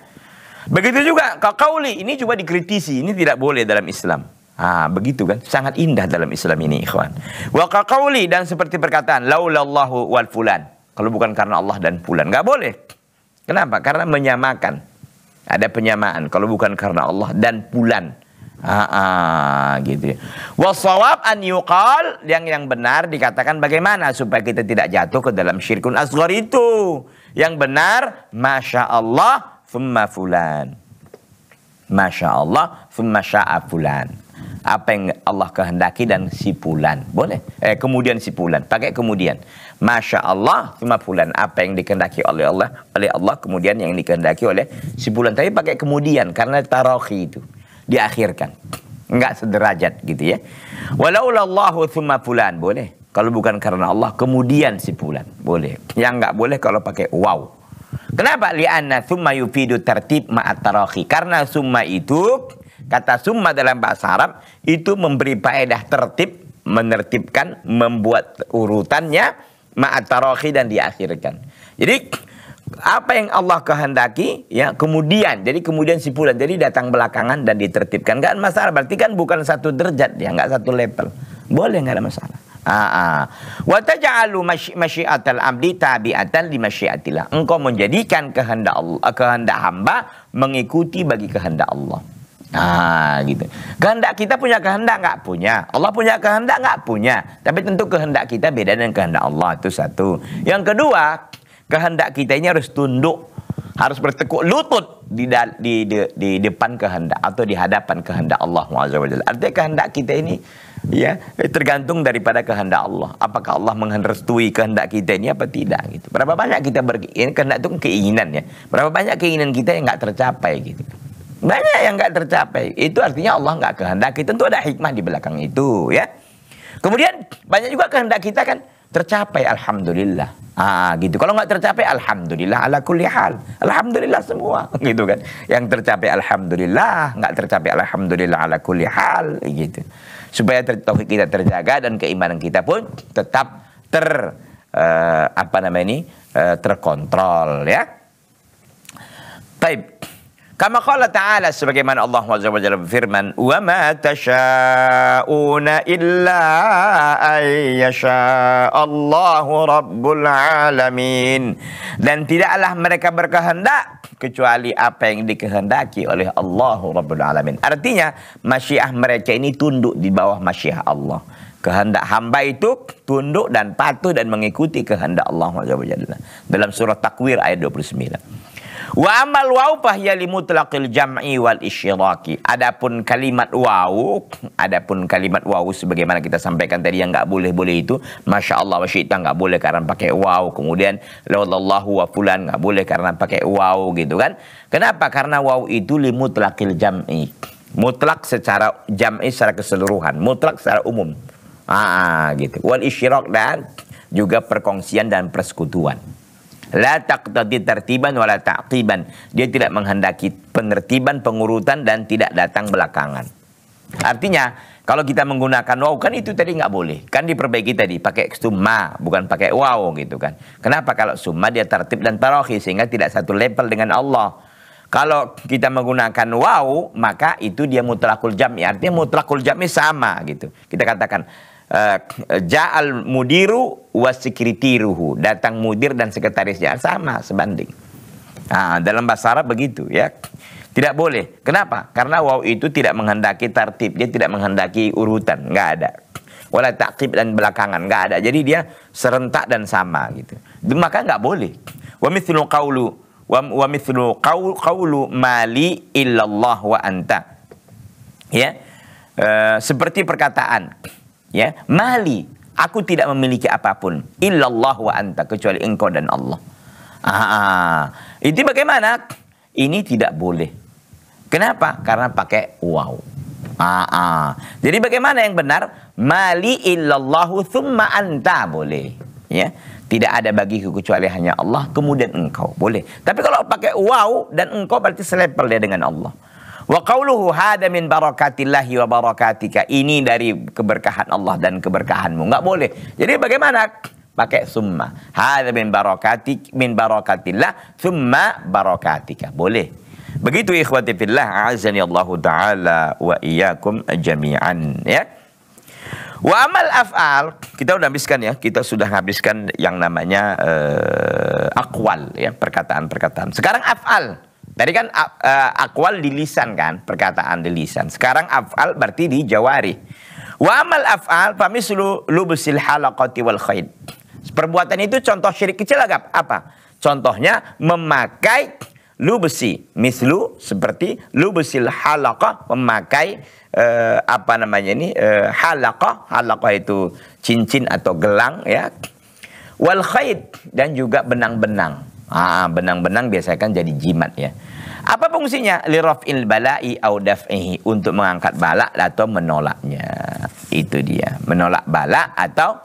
Begitu juga kauli ini juga dikritisi ini tidak boleh dalam Islam. Ah, begitu kan? Sangat indah dalam Islam ini, ikhwan. Wa kauli dan seperti perkataan laulallahu wal fulan. Kalau bukan karena Allah dan fulan, nggak boleh. Kenapa? Karena menyamakan. Ada penyamaan kalau bukan karena Allah dan fulan. Ah, gitu. Ya. Wasawab an yuqal yang yang benar dikatakan bagaimana supaya kita tidak jatuh ke dalam syirkun asghar itu. Yang benar, masya Allah, thumma fulan. Masya Allah, thumma sya'a Apa yang Allah kehendaki dan si fulan. Boleh. Eh, kemudian si fulan. Pakai kemudian. Masya Allah, thumma fulan. Apa yang dikehendaki oleh Allah, oleh Allah kemudian yang dikehendaki oleh si fulan. Tapi pakai kemudian karena tarohi itu diakhirkan. Enggak sederajat gitu ya. Walau Walaulallahu thumma fulan boleh. Kalau bukan karena Allah kemudian si fulan boleh. Yang enggak boleh kalau pakai wow. Kenapa li'anna thumma yufidu tertib ma'at Karena summa itu kata summa dalam bahasa Arab itu memberi faedah tertib, menertibkan, membuat urutannya ma'at dan diakhirkan. Jadi apa yang Allah kehendaki ya kemudian jadi kemudian sipulan jadi datang belakangan dan ditertibkan nggak masalah berarti kan bukan satu derajat ya nggak satu level boleh nggak ada masalah ah taj'alu masyiatal abdi tabi'atan li masyiatillah engkau menjadikan kehendak Allah eh, kehendak hamba mengikuti bagi kehendak Allah ah gitu. Kehendak kita punya kehendak nggak punya. Allah punya kehendak nggak punya. Tapi tentu kehendak kita beda dengan kehendak Allah itu satu. Yang kedua, kehendak kita ini harus tunduk, harus bertekuk lutut di di, di, di depan kehendak atau di hadapan kehendak Allah Subhanahu Artinya kehendak kita ini ya tergantung daripada kehendak Allah. Apakah Allah menghendaki kehendak kita ini apa tidak gitu. Berapa banyak kita ber ya, kehendak itu kan keinginan ya. Berapa banyak keinginan kita yang nggak tercapai gitu. Banyak yang nggak tercapai. Itu artinya Allah nggak kehendaki. Tentu ada hikmah di belakang itu ya. Kemudian banyak juga kehendak kita kan tercapai alhamdulillah. Ah gitu. Kalau nggak tercapai alhamdulillah ala kulli hal. Alhamdulillah semua gitu kan. Yang tercapai alhamdulillah, nggak tercapai alhamdulillah ala kulli hal gitu. Supaya tauhid kita terjaga dan keimanan kita pun tetap ter uh, apa namanya ini uh, terkontrol ya. Baik. Kama qala ta'ala sebagaimana Allah Azza wa Jalla berfirman, "Wa ma tasha'una illa ayyasha Allahu rabbul alamin." Dan tidaklah mereka berkehendak kecuali apa yang dikehendaki oleh Allahu rabbul alamin. Artinya, masyiah mereka ini tunduk di bawah masyiah Allah. Kehendak hamba itu tunduk dan patuh dan mengikuti kehendak Allah Azza wa Jalla. Dalam surah Takwir ayat 29. Wa amal waw fahiya li mutlaqil jam'i wal isyiraki. Adapun kalimat waw, adapun kalimat waw sebagaimana kita sampaikan tadi yang nggak boleh-boleh itu, Masya Allah wa syi'ta nggak boleh karena pakai waw. Kemudian laulallahu wa fulan nggak boleh karena pakai waw gitu kan. Kenapa? Karena waw itu li mutlaqil jam'i. Mutlak secara jam'i secara keseluruhan, mutlak secara umum. Ah, ah gitu. Wal ishiroki dan juga perkongsian dan persekutuan. La taqtadi tertiban wala ta'qiban. Dia tidak menghendaki penertiban, pengurutan dan tidak datang belakangan. Artinya, kalau kita menggunakan wow kan itu tadi nggak boleh. Kan diperbaiki tadi pakai summa bukan pakai wow gitu kan. Kenapa kalau summa dia tertib dan tarohi sehingga tidak satu level dengan Allah. Kalau kita menggunakan wow maka itu dia mutlakul jam'i. Artinya mutlakul jam'i sama gitu. Kita katakan Eh, eh, ja'al mudiru wasikiritiruhu. Datang mudir dan sekretarisnya sama sebanding. Nah, dalam bahasa Arab begitu ya. Tidak boleh. Kenapa? Karena waw itu tidak menghendaki tartib, dia tidak menghendaki urutan, nggak ada. Wala taktib dan belakangan, nggak ada. Jadi dia serentak dan sama gitu. Maka nggak boleh. Wa mithlu qawlu wa mithlu qawlu mali illallah wa anta. Ya. Uh, seperti perkataan ya mali aku tidak memiliki apapun illallah wa anta kecuali engkau dan Allah ah, itu bagaimana ini tidak boleh kenapa karena pakai wow ah, ah, jadi bagaimana yang benar mali illallahu thumma anta boleh ya tidak ada bagi kecuali hanya Allah kemudian engkau boleh tapi kalau pakai wow dan engkau berarti selevel dia dengan Allah Wa qawluhu hada min barakatillahi wa barakatika. Ini dari keberkahan Allah dan keberkahanmu. Enggak boleh. Jadi bagaimana? Pakai summa. Hada min barakatik min barakatillah summa barakatika. Boleh. Begitu ikhwati fillah azani Allah taala wa iyyakum jami'an ya. Wa amal af'al kita udah habiskan ya, kita sudah habiskan yang namanya uh, akwal ya, perkataan-perkataan. Sekarang af'al. Tadi kan uh, akwal di lisan kan, perkataan di lisan. Sekarang af'al berarti di jawari. Wa amal af'al pamislu lubusil halaqati wal khaid. Perbuatan itu contoh syirik kecil agak apa? Contohnya memakai lubesi mislu seperti lubusil halaqah memakai eh, apa namanya ini eh, halaqah halaqah itu cincin atau gelang ya wal khaid dan juga benang-benang Ah, benang-benang biasanya kan jadi jimat ya. Apa fungsinya? Lirafil bala'i au daf'ihi untuk mengangkat balak atau menolaknya. Itu dia, menolak balak atau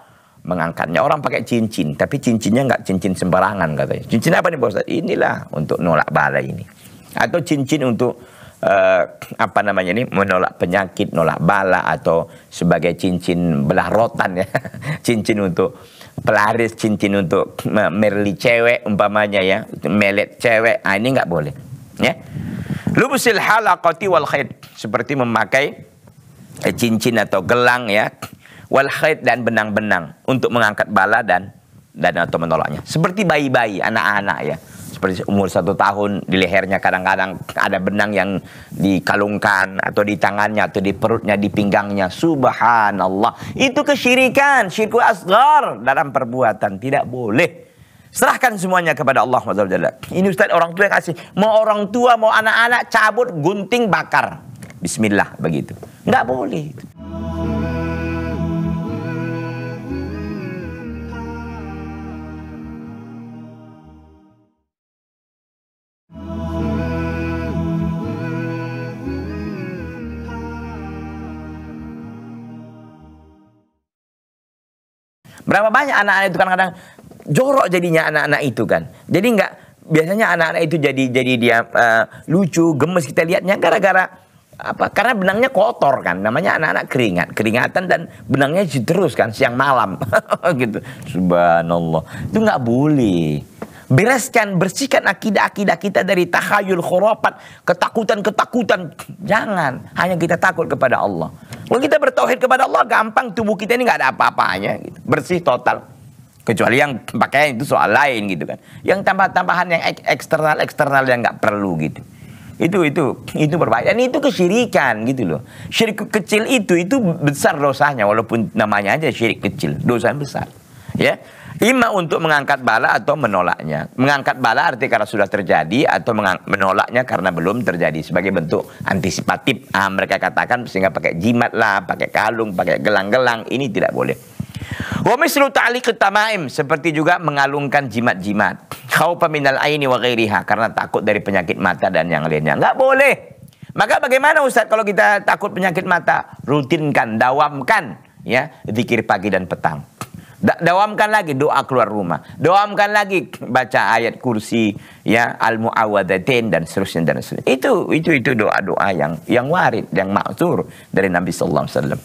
mengangkatnya. Orang pakai cincin, tapi cincinnya enggak cincin sembarangan katanya. Cincin apa nih Bos? Inilah untuk nolak bala ini. Atau cincin untuk uh, apa namanya ini menolak penyakit, nolak bala atau sebagai cincin belah rotan ya. cincin untuk pelaris cincin untuk merli cewek umpamanya ya melet cewek ah, ini nggak boleh ya lubusil halakoti wal khid seperti memakai eh, cincin atau gelang ya wal khid dan benang-benang untuk mengangkat bala dan dan atau menolaknya seperti bayi-bayi anak-anak ya seperti umur satu tahun di lehernya kadang-kadang ada benang yang dikalungkan atau di tangannya atau di perutnya di pinggangnya subhanallah itu kesyirikan syirku asgar dalam perbuatan tidak boleh Serahkan semuanya kepada Allah SWT. Ini Ustaz orang tua yang kasih. Mau orang tua, mau anak-anak cabut, gunting, bakar. Bismillah begitu. Nggak boleh. Berapa banyak anak-anak itu kadang-kadang jorok jadinya anak-anak itu kan. Jadi nggak biasanya anak-anak itu jadi jadi dia uh, lucu, gemes kita lihatnya gara-gara apa? Karena benangnya kotor kan, namanya anak-anak keringat, keringatan dan benangnya terus kan siang malam gitu. Subhanallah, itu nggak boleh. Bereskan, bersihkan akidah-akidah kita dari tahayul khurafat, ketakutan-ketakutan. Jangan, hanya kita takut kepada Allah. Kalau kita bertauhid kepada Allah, gampang tubuh kita ini nggak ada apa-apanya. Gitu. Bersih total. Kecuali yang pakaian itu soal lain gitu kan. Yang tambah-tambahan yang eksternal-eksternal yang nggak perlu gitu itu itu itu berbahaya dan itu kesyirikan gitu loh syirik kecil itu itu besar dosanya walaupun namanya aja syirik kecil dosa besar ya Ima untuk mengangkat bala atau menolaknya. Mengangkat bala arti karena sudah terjadi atau menolaknya karena belum terjadi sebagai bentuk antisipatif. Ah, mereka katakan sehingga pakai jimat lah, pakai kalung, pakai gelang-gelang. Ini tidak boleh. Wa tali tali seperti juga mengalungkan jimat-jimat. Kau peminal aini wa ghairiha karena takut dari penyakit mata dan yang lainnya. Enggak boleh. Maka bagaimana Ustaz kalau kita takut penyakit mata? Rutinkan, dawamkan ya zikir pagi dan petang. Da dawamkan lagi doa keluar rumah. Dawamkan lagi baca ayat kursi ya al-muawwadatain dan seterusnya dan seterusnya. Itu itu itu doa-doa yang yang warid, yang maksur dari Nabi sallallahu alaihi wasallam.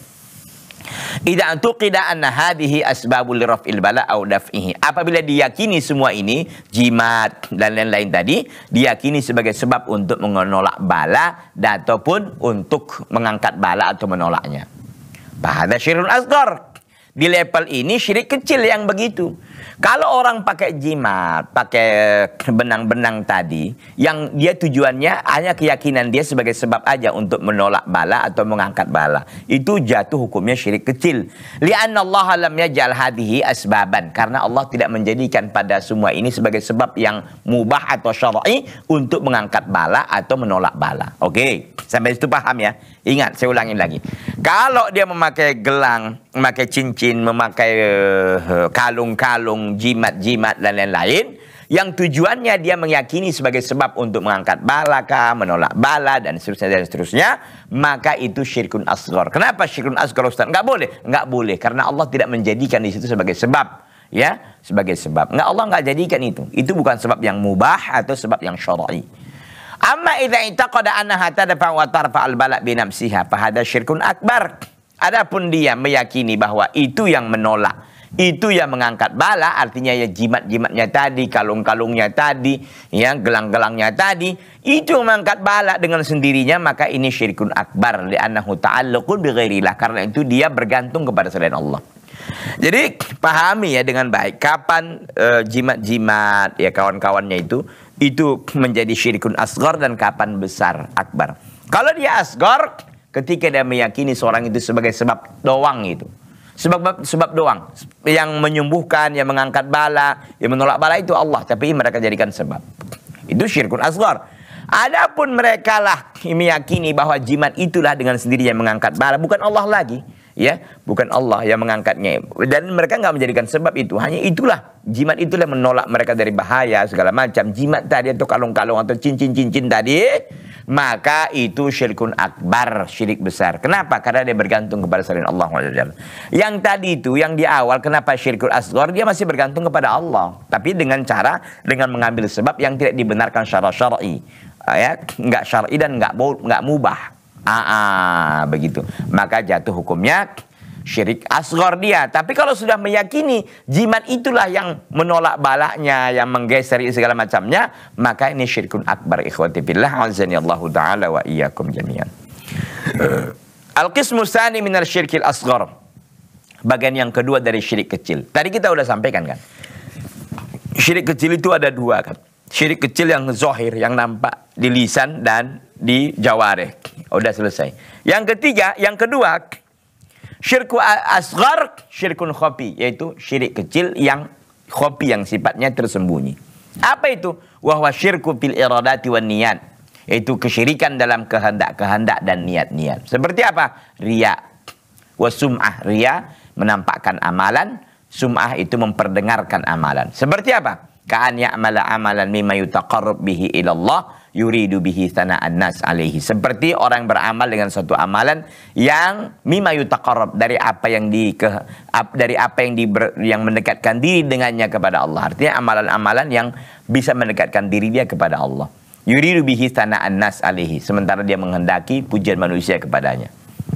Idza tuqida anna hadhihi asbabul rafil bala au daf'ihi. Apabila diyakini semua ini jimat dan lain-lain tadi diyakini sebagai sebab untuk menolak bala ataupun untuk mengangkat bala atau menolaknya. Bahada syirun asghar di level ini syirik kecil yang begitu. Kalau orang pakai jimat, pakai benang-benang tadi, yang dia tujuannya hanya keyakinan dia sebagai sebab aja untuk menolak bala atau mengangkat bala. Itu jatuh hukumnya syirik kecil. Lianna Allah alamnya yaj'al hadihi asbaban. Karena Allah tidak menjadikan pada semua ini sebagai sebab yang mubah atau syar'i untuk mengangkat bala atau menolak bala. Oke, okay. sampai situ paham ya? Ingat, saya ulangin lagi. Kalau dia memakai gelang, memakai cincin, memakai eh, kalung -kalung, kalung, jimat-jimat dan lain-lain yang tujuannya dia meyakini sebagai sebab untuk mengangkat balaka, menolak bala dan seterusnya dan seterusnya, maka itu syirkun asghar. Kenapa syirkun asghar Ustaz? Enggak boleh, enggak boleh karena Allah tidak menjadikan di situ sebagai sebab ya, sebagai sebab. Enggak Allah enggak jadikan itu. Itu bukan sebab yang mubah atau sebab yang syar'i. Amma idza intaqada annaha tadfa wa tarfa al-bala bi nafsiha fa syirkun akbar. Adapun dia meyakini bahwa itu yang menolak itu yang mengangkat bala artinya ya jimat-jimatnya tadi, kalung-kalungnya tadi, ya gelang-gelangnya tadi. Itu mengangkat bala dengan sendirinya maka ini syirikun akbar. Li'annahu bi bighairillah. Karena itu dia bergantung kepada selain Allah. Jadi pahami ya dengan baik kapan e, jimat-jimat uh, ya kawan-kawannya itu itu menjadi syirikun asgar dan kapan besar akbar. Kalau dia asgar ketika dia meyakini seorang itu sebagai sebab doang itu. Sebab sebab doang yang menyembuhkan, yang mengangkat bala, yang menolak bala itu Allah, tapi mereka jadikan sebab. Itu syirkun asgar Adapun mereka lah meyakini bahwa jimat itulah dengan sendiri yang mengangkat bala, bukan Allah lagi ya bukan Allah yang mengangkatnya dan mereka nggak menjadikan sebab itu hanya itulah jimat itulah menolak mereka dari bahaya segala macam jimat tadi atau kalung-kalung atau cincin-cincin tadi maka itu syirkun akbar, syirik besar. Kenapa? Karena dia bergantung kepada selain Allah Yang tadi itu yang di awal kenapa syirkul asghar dia masih bergantung kepada Allah, tapi dengan cara dengan mengambil sebab yang tidak dibenarkan secara syar'i. Ah, ya, nggak syar'i dan nggak nggak mubah. Aa, ah, ah, begitu. Maka jatuh hukumnya syirik asgor dia. Tapi kalau sudah meyakini jimat itulah yang menolak balaknya, yang menggeser segala macamnya, maka ini syirikun akbar ikhwati billah azani Allahu taala wa iyyakum jami'an. Eh, al-qismu sani minar syirkil asghar. Bagian yang kedua dari syirik kecil. Tadi kita sudah sampaikan kan. Syirik kecil itu ada dua kan. Syirik kecil yang zohir, yang nampak di lisan dan di jawareh. Udah selesai. Yang ketiga, yang kedua Syirku asgar, syirkun khopi Yaitu syirik kecil yang khopi yang sifatnya tersembunyi. Apa itu? Wahwa syirku fil iradati wan niat. Yaitu kesyirikan dalam kehendak-kehendak dan niat-niat. Seperti apa? Ria. wa sumah ria menampakkan amalan. Sum'ah itu memperdengarkan amalan. Seperti apa? Ka'an ya'mala amalan mimma yutaqarrub bihi ilallah yuridu bihi anas nas alaihi. Seperti orang beramal dengan suatu amalan yang mima yutaqarrab dari apa yang di ke, dari apa yang di yang mendekatkan diri dengannya kepada Allah. Artinya amalan-amalan yang bisa mendekatkan diri dia kepada Allah. Yuridu bihi anas nas alaihi. Sementara dia menghendaki pujian manusia kepadanya.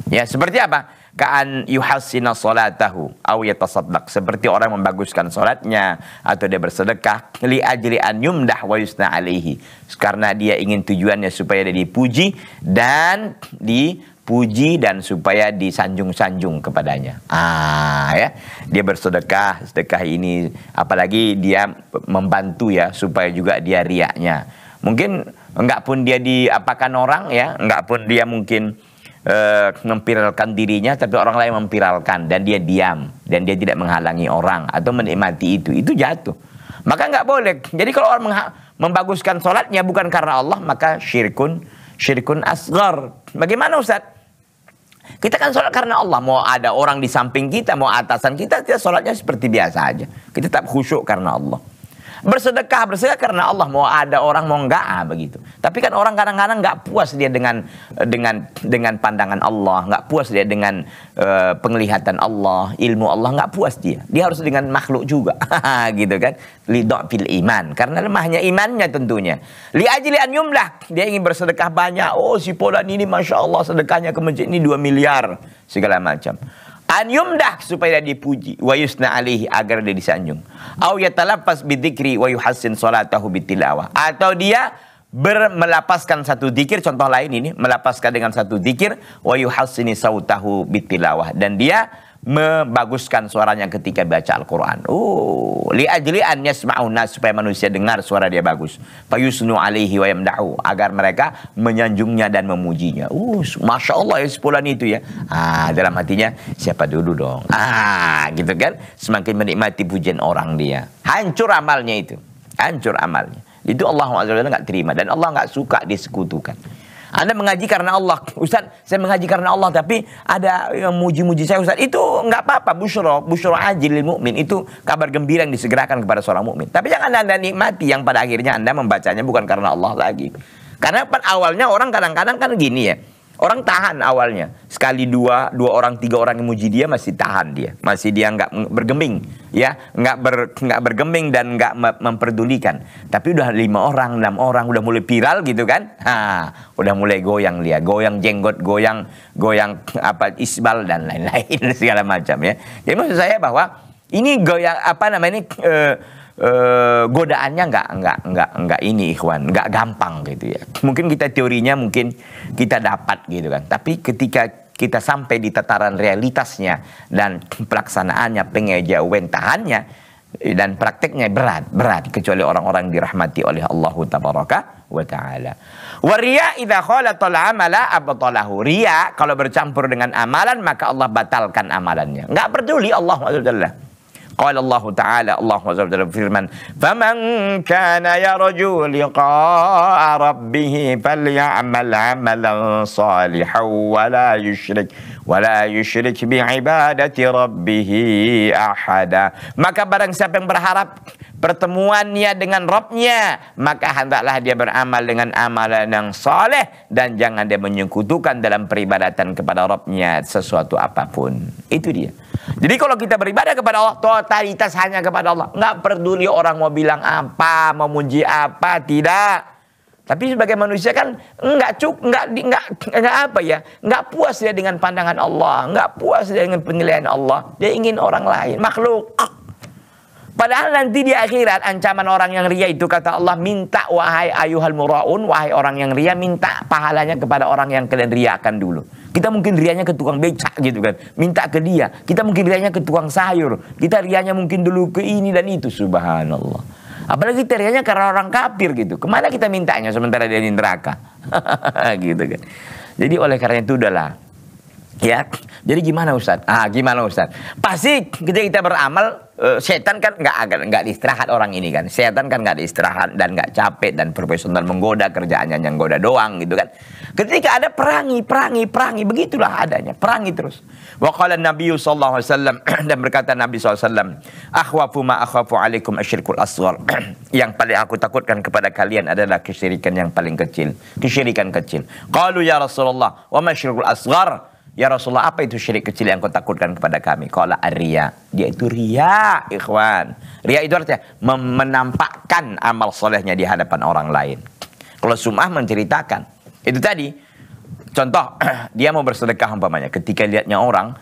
Ya, seperti apa? Ka'an yuhasina salatahu aw yatasaddaq. Seperti orang membaguskan salatnya atau dia bersedekah li ajri an yumdah wa yusna alaihi. Karena dia ingin tujuannya supaya dia dipuji dan dipuji dan supaya disanjung-sanjung kepadanya. Ah ya, dia bersedekah, sedekah ini apalagi dia membantu ya supaya juga dia riaknya. Mungkin enggak pun dia diapakan orang ya, enggak pun dia mungkin uh, mempiralkan dirinya tapi orang lain mempiralkan dan dia diam dan dia tidak menghalangi orang atau menikmati itu itu jatuh maka nggak boleh jadi kalau orang membaguskan sholatnya bukan karena Allah maka syirkun syirkun asgar bagaimana Ustaz kita kan sholat karena Allah mau ada orang di samping kita mau atasan kita kita sholatnya seperti biasa aja kita tetap khusyuk karena Allah Bersedekah, bersedekah karena Allah mau ada orang mau enggak ah, begitu. Tapi kan orang kadang-kadang enggak puas dia dengan dengan dengan pandangan Allah, nggak puas dia dengan uh, penglihatan Allah, ilmu Allah nggak puas dia. Dia harus dengan makhluk juga. gitu kan. Lidok pil iman karena lemahnya imannya tentunya. Li ajli an yumlah, dia ingin bersedekah banyak. Oh si Polan ini Masya Allah sedekahnya ke masjid ini 2 miliar segala macam an yumdah supaya dia dipuji wa yusna alihi agar dia disanjung au yatalaffaz bidzikri wa yuhassin salatahu bitilawah atau dia bermelapaskan satu dikir contoh lain ini melapaskan dengan satu dikir wa yuhassini sautahu bitilawah dan dia membaguskan suaranya ketika baca Al-Quran. Oh, uh, li ajli an yasma'una supaya manusia dengar suara dia bagus. Fayusnu Alihi wa yamdahu agar mereka menyanjungnya dan memujinya. Uh, masya Allah ya sepulan itu ya. Ah, dalam hatinya siapa dulu dong. Ah, gitu kan. Semakin menikmati pujian orang dia. Hancur amalnya itu. Hancur amalnya. Itu Allah Azza nggak terima dan Allah nggak suka disekutukan. Anda mengaji karena Allah. Ustaz, saya mengaji karena Allah tapi ada yang muji-muji saya Ustaz. Itu nggak apa-apa, busyra, busyra ajilil mukmin. Itu kabar gembira yang disegerakan kepada seorang mukmin. Tapi jangan Anda nikmati yang pada akhirnya Anda membacanya bukan karena Allah lagi. Karena awalnya orang kadang-kadang kan gini ya. Orang tahan awalnya. Sekali dua, dua orang, tiga orang yang muji dia masih tahan dia. Masih dia nggak bergeming, ya, nggak ber nggak bergeming dan nggak memperdulikan. Tapi udah lima orang, enam orang udah mulai viral gitu kan? Ha, udah mulai goyang dia, goyang jenggot, goyang goyang apa isbal dan lain-lain segala macam ya. Jadi maksud saya bahwa ini goyang apa namanya ini, eh, uh, godaannya nggak nggak nggak nggak ini Ikhwan nggak gampang gitu ya mungkin kita teorinya mungkin kita dapat gitu kan tapi ketika kita sampai di tataran realitasnya dan pelaksanaannya tahannya eh, dan prakteknya berat berat kecuali orang-orang dirahmati oleh Allah tabaraka wa taala. Wa riya idza khalatal amala abtalahu. Riya kalau bercampur dengan amalan maka Allah batalkan amalannya. Enggak peduli Allah Subhanahu قال الله تعالى الله عز وجل فرمان فمن كان يرجو لقاء ربه فليعمل عملا صالحا ولا يشرك wala yusyrik bi ibadati rabbih ahada. Maka barang siapa yang berharap pertemuannya dengan Robnya maka hendaklah dia beramal dengan amalan yang soleh dan jangan dia menyekutukan dalam peribadatan kepada Robnya sesuatu apapun. Itu dia. Jadi kalau kita beribadah kepada Allah, totalitas hanya kepada Allah. Nggak peduli orang mau bilang apa, memuji apa, tidak. Tapi sebagai manusia kan nggak cuk, nggak nggak nggak apa ya, nggak puas dia dengan pandangan Allah, nggak puas dia dengan penilaian Allah. Dia ingin orang lain, makhluk. Padahal nanti di akhirat ancaman orang yang ria itu kata Allah minta wahai ayuhal muraun wahai orang yang ria minta pahalanya kepada orang yang kalian riakan dulu. Kita mungkin rianya ke tukang becak gitu kan. Minta ke dia. Kita mungkin rianya ke tukang sayur. Kita rianya mungkin dulu ke ini dan itu subhanallah. Apalagi teriaknya karena orang kafir gitu. Kemana kita mintanya sementara dia di neraka? gitu kan. Jadi oleh karena itu udahlah Ya, jadi gimana Ustaz? Ah, gimana Ustaz? Pasti ketika kita beramal, eh, setan kan nggak agak nggak istirahat orang ini kan. Setan kan nggak istirahat dan nggak capek dan profesional menggoda kerjaannya yang goda doang gitu kan. Ketika ada perangi, perangi, perangi begitulah adanya, perangi terus. Wa qala Nabi sallallahu alaihi wasallam dan berkata Nabi SAW akhwafu ma akhwafu alaikum asyirkul aswar. yang paling aku takutkan kepada kalian adalah kesyirikan yang paling kecil, kesyirikan kecil. Qalu ya Rasulullah, wa ma asyirkul asghar? Ya Rasulullah apa itu syirik kecil yang kau takutkan kepada kami? Kala ria. Dia itu ria ikhwan. Ria itu artinya menampakkan amal solehnya di hadapan orang lain. Kalau sumah menceritakan. Itu tadi. Contoh dia mau bersedekah umpamanya. Ketika lihatnya orang.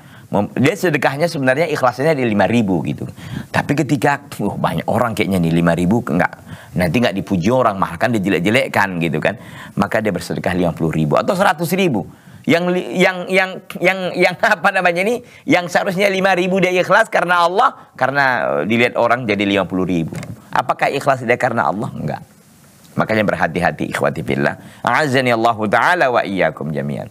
Dia sedekahnya sebenarnya ikhlasnya di lima ribu gitu. Tapi ketika uh, banyak orang kayaknya nih lima ribu enggak. Nanti enggak dipuji orang. Malah kan dijelek-jelekkan gitu kan. Maka dia bersedekah lima puluh ribu atau seratus ribu yang yang yang yang yang apa namanya ini yang seharusnya 5000 dia ikhlas karena Allah karena eh, dilihat orang jadi 50000. Apakah ikhlas dia karena Allah? Enggak. Makanya berhati-hati ikhwati fillah. Azani Allah taala wa iyyakum jami'an.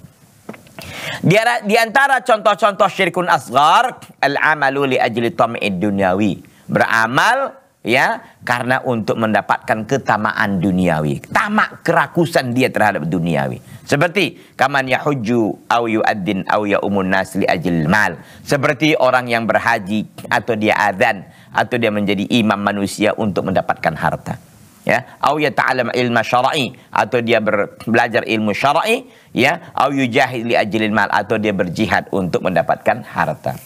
Di, di antara contoh-contoh syirkun asgar al-amalu li ajli tam'id dunyawi. Beramal ya karena untuk mendapatkan ketamaan duniawi tamak kerakusan dia terhadap duniawi seperti kaman yahujju au yuaddin au yaumun nas li ajil mal seperti orang yang berhaji atau dia azan atau dia menjadi imam manusia untuk mendapatkan harta ya au yata'allam ilma syar'i atau dia ber, belajar ilmu syar'i ya au yujahid li ajlil mal atau dia berjihad untuk mendapatkan harta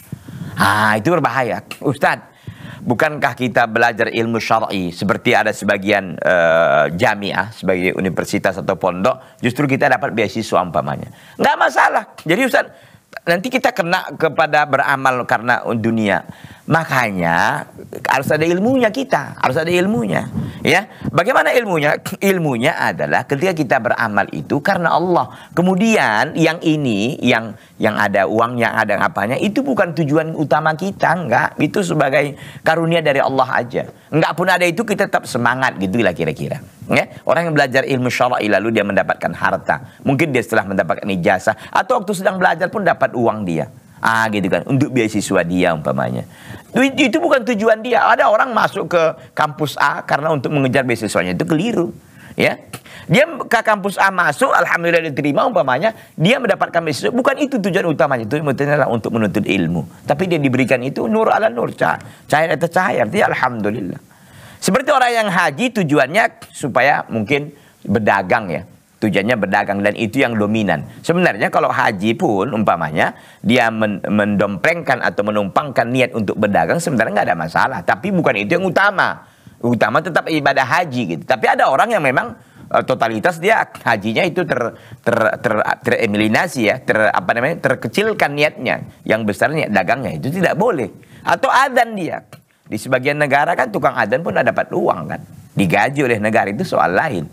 ah itu berbahaya Ustadz bukankah kita belajar ilmu syar'i seperti ada sebagian uh, jamiah sebagai universitas atau pondok justru kita dapat beasiswa umpamanya nggak masalah jadi Ustaz nanti kita kena kepada beramal karena dunia Makanya harus ada ilmunya kita, harus ada ilmunya. Ya, bagaimana ilmunya? Ilmunya adalah ketika kita beramal itu karena Allah. Kemudian yang ini, yang yang ada uang, yang ada apanya, itu bukan tujuan utama kita, enggak. Itu sebagai karunia dari Allah aja. Enggak pun ada itu kita tetap semangat gitulah kira-kira. Ya, orang yang belajar ilmu syar'i lalu dia mendapatkan harta. Mungkin dia setelah mendapatkan ijazah atau waktu sedang belajar pun dapat uang dia. Ah gitu kan, untuk beasiswa dia umpamanya. Itu bukan tujuan dia. Ada orang masuk ke kampus A karena untuk mengejar beasiswanya itu keliru. Ya, dia ke kampus A masuk, alhamdulillah diterima umpamanya, dia mendapatkan beasiswa. Bukan itu tujuan utamanya, tujuan utamanya adalah untuk menuntut ilmu. Tapi dia diberikan itu nur ala nur, cahaya, cahaya atas cahaya, artinya alhamdulillah. Seperti orang yang haji tujuannya supaya mungkin berdagang ya, tujuannya berdagang dan itu yang dominan. Sebenarnya kalau haji pun umpamanya dia men mendomprengkan atau menumpangkan niat untuk berdagang sebenarnya nggak ada masalah. Tapi bukan itu yang utama. Utama tetap ibadah haji gitu. Tapi ada orang yang memang eh, totalitas dia hajinya itu ter ter ter tereliminasi ter ya, ter apa namanya? terkecilkan niatnya. Yang besar niat dagangnya itu tidak boleh. Atau adan dia. Di sebagian negara kan tukang adan pun ada dapat uang kan. Digaji oleh negara itu soal lain.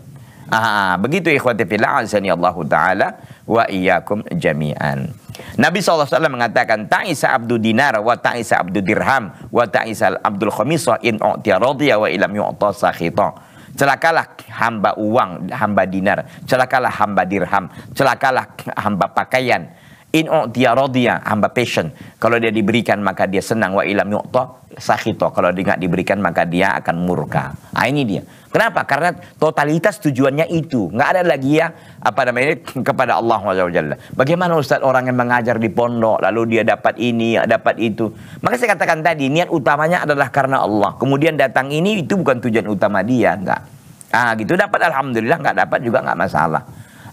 Ah, ah, ah, begitu ikhwati fillah azani Allah taala wa iyyakum jami'an. Nabi SAW mengatakan ta'isa abdu dinar wa ta'isa abdu dirham wa ta'isa abdul khamisa in u'tiya radiya wa ilam yu'ta sakhita. Celakalah hamba uang, hamba dinar. Celakalah hamba dirham. Celakalah hamba pakaian. In u'tiya radiya, hamba passion. Kalau dia diberikan maka dia senang. Wa ilam yu'ta sakhita. Kalau dia tidak diberikan maka dia akan murka. Ah, ini dia. Kenapa? Karena totalitas tujuannya itu. Nggak ada lagi ya apa namanya kepada Allah Jalla. Bagaimana Ustaz orang yang mengajar di pondok lalu dia dapat ini, dapat itu. Maka saya katakan tadi niat utamanya adalah karena Allah. Kemudian datang ini itu bukan tujuan utama dia, enggak. Ah gitu dapat alhamdulillah nggak dapat juga nggak masalah.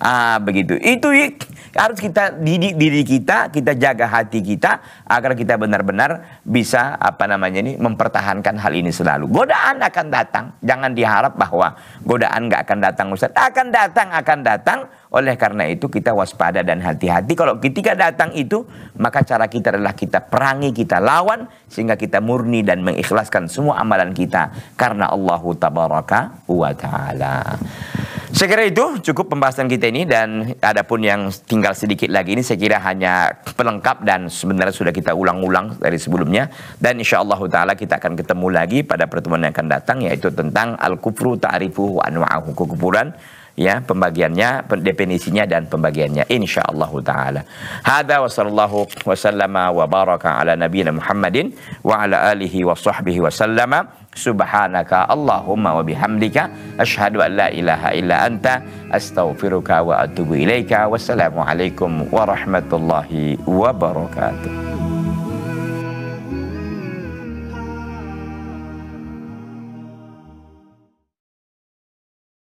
Ah begitu. Itu harus kita didik diri kita, kita jaga hati kita agar kita benar-benar bisa apa namanya ini mempertahankan hal ini selalu. Godaan akan datang, jangan diharap bahwa godaan nggak akan datang Ustaz. Akan datang, akan datang oleh karena itu kita waspada dan hati-hati kalau ketika datang itu maka cara kita adalah kita perangi, kita lawan sehingga kita murni dan mengikhlaskan semua amalan kita karena Allah tabaraka wa taala. Saya kira itu cukup pembahasan kita ini dan ada pun yang tinggal sedikit lagi ini saya kira hanya pelengkap dan sebenarnya sudah kita ulang-ulang dari sebelumnya dan insya Allah taala kita akan ketemu lagi pada pertemuan yang akan datang yaitu tentang al-kufru wa anwa'ahu kekufuran ya pembagiannya definisinya dan pembagiannya insyaallah taala hadza wa sallallahu wa sallama wa baraka ala nabiyina muhammadin wa ala alihi wa sahbihi wa sallama subhanaka allahumma wa bihamdika asyhadu an la ilaha illa anta astaghfiruka wa atubu ilaika wassalamu alaikum warahmatullahi wabarakatuh